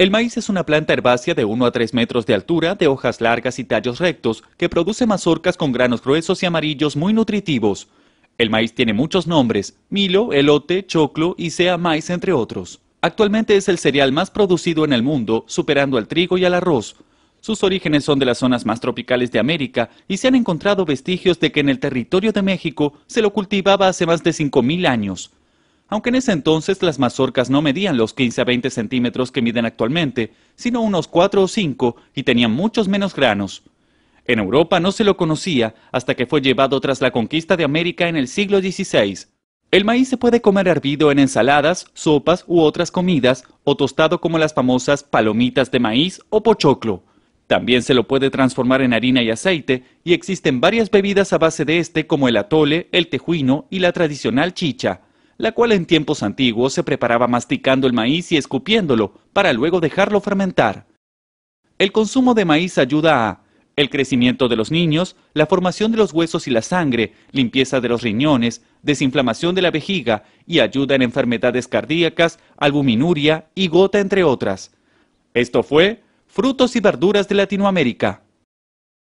El maíz es una planta herbácea de 1 a 3 metros de altura, de hojas largas y tallos rectos, que produce mazorcas con granos gruesos y amarillos muy nutritivos. El maíz tiene muchos nombres, milo, elote, choclo y sea maíz entre otros. Actualmente es el cereal más producido en el mundo, superando al trigo y al arroz. Sus orígenes son de las zonas más tropicales de América y se han encontrado vestigios de que en el territorio de México se lo cultivaba hace más de 5.000 años aunque en ese entonces las mazorcas no medían los 15 a 20 centímetros que miden actualmente, sino unos 4 o 5 y tenían muchos menos granos. En Europa no se lo conocía hasta que fue llevado tras la conquista de América en el siglo XVI. El maíz se puede comer hervido en ensaladas, sopas u otras comidas, o tostado como las famosas palomitas de maíz o pochoclo. También se lo puede transformar en harina y aceite, y existen varias bebidas a base de este como el atole, el tejuino y la tradicional chicha la cual en tiempos antiguos se preparaba masticando el maíz y escupiéndolo, para luego dejarlo fermentar. El consumo de maíz ayuda a el crecimiento de los niños, la formación de los huesos y la sangre, limpieza de los riñones, desinflamación de la vejiga y ayuda en enfermedades cardíacas, albuminuria y gota, entre otras. Esto fue Frutos y Verduras de Latinoamérica.